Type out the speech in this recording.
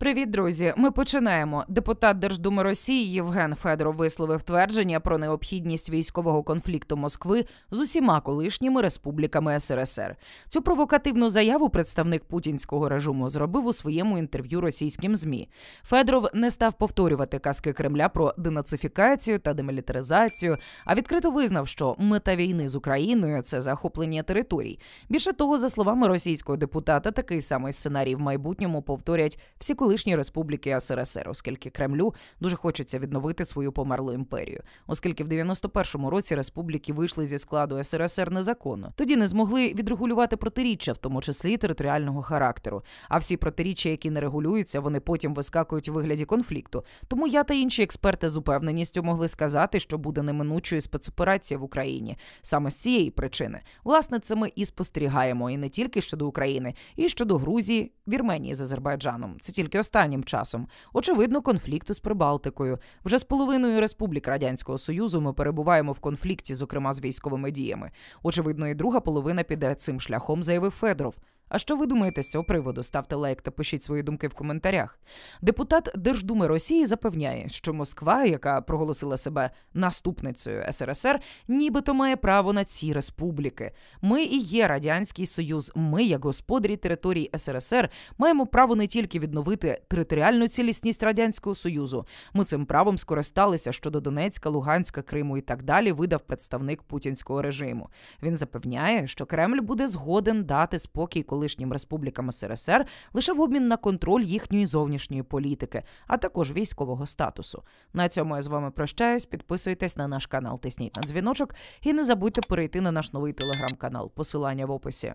Привіт, друзі. Ми починаємо. Депутат Держдуми Росії Євген Федоров висловив твердження про необхідність військового конфлікту Москви з усіма колишніми республіками СРСР. Цю провокативну заяву представник путінського режиму зробив у своєму інтерв'ю російським змі. Федоров не став повторювати казки Кремля про денацифікацію та демілітаризацію, а відкрито визнав, що мета війни з Україною це захоплення територій. Більше того, за словами російського депутата, такий самий сценарій в майбутньому повторять всі колишній республіки СРСР, оскільки Кремлю дуже хочеться відновити свою померлу імперію, оскільки в 91-му році республіки вийшли зі складу СРСР незаконно, тоді не змогли відрегулювати протиріччя, в тому числі територіального характеру. А всі протиріччя, які не регулюються, вони потім вискакують у вигляді конфлікту. Тому я та інші експерти з упевненістю могли сказати, що буде неминучою спецоперація в Україні. Саме з цієї причини, власне, це ми і спостерігаємо, і не тільки щодо України, і щодо Грузії, Вірменії з Азербайджаном. Це тільки останнім часом. Очевидно, конфлікту з Прибалтикою. Вже з половиною республік Радянського Союзу ми перебуваємо в конфлікті, зокрема з військовими діями. Очевидно, і друга половина піде цим шляхом, заявив Федоров. А що ви думаєте з цього приводу? Ставте лайк та пишіть свої думки в коментарях. Депутат Держдуми Росії запевняє, що Москва, яка проголосила себе наступницею СРСР, нібито має право на ці республіки. Ми і є радянський союз. Ми, як господарі території СРСР, маємо право не тільки відновити територіальну цілісність радянського союзу. Ми цим правом скористалися щодо Донецька, Луганська, Криму і так далі. Видав представник путінського режиму. Він запевняє, що Кремль буде згоден дати спокій, коли колишнім республікам СРСР лише в обмін на контроль їхньої зовнішньої політики, а також військового статусу. На цьому я з вами прощаюсь. Підписуйтесь на наш канал, тисніть на дзвіночок і не забудьте перейти на наш новий телеграм-канал. Посилання в описі.